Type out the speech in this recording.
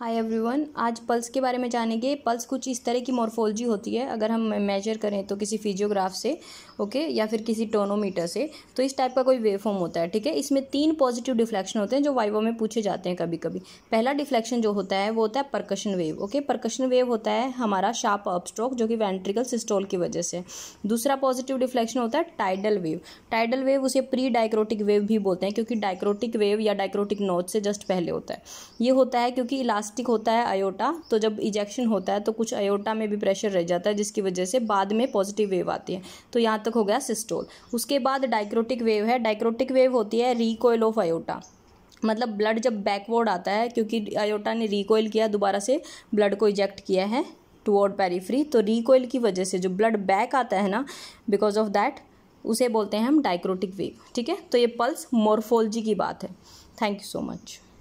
hi everyone आज pulse के बारे में जानेंगे पल्स कुछ इस तरह की मॉर्फोलॉजी होती है अगर हम मेजर करें तो किसी फिजियोग्राफ से ओके या फिर किसी टोनोमीटर से तो इस टाइप का कोई वेव फॉर्म होता है ठीक है इसमें तीन पॉजिटिव डिफ्लेक्शन होते हैं जो वाइवा में पूछे जाते हैं कभी कभी पहला डिफ्लेक्शन जो होता है वो होता है percussion wave okay percussion wave होता है हमारा शार्प अपस्ट्रोक जो कि वेंट्रिकल सिस्टोल की वजह से दूसरा पॉजिटिव डिफ्लेक्शन होता है टाइडल वेव टाइडल वेव उसे प्री डाइक्रोटिक वेव भी बोलते हैं क्योंकि डाइक्रोटिक वेव या डाइक्रोटिक नोट से जस्ट पहले होता है ये होता है क्योंकि इलास प्लास्टिक होता है अयोटा तो जब इजेक्शन होता है तो कुछ अयोटा में भी प्रेशर रह जाता है जिसकी वजह से बाद में पॉजिटिव वेव आती है तो यहाँ तक हो गया सिस्टोल उसके बाद डाइक्रोटिक वेव है डाइक्रोटिक वेव होती है रिकॉयल ऑफ अयोटा मतलब ब्लड जब बैकवर्ड आता है क्योंकि अयोटा ने रिकॉयल किया दोबारा से ब्लड को इजेक्ट किया है टुवर्ड पेरीफ्री तो रिकॉयल की वजह से जो ब्लड बैक आता है ना बिकॉज ऑफ दैट उसे बोलते हैं हम डाइक्रोटिक वेव ठीक है तो ये पल्स मोरफोलॉजी की बात है थैंक यू सो मच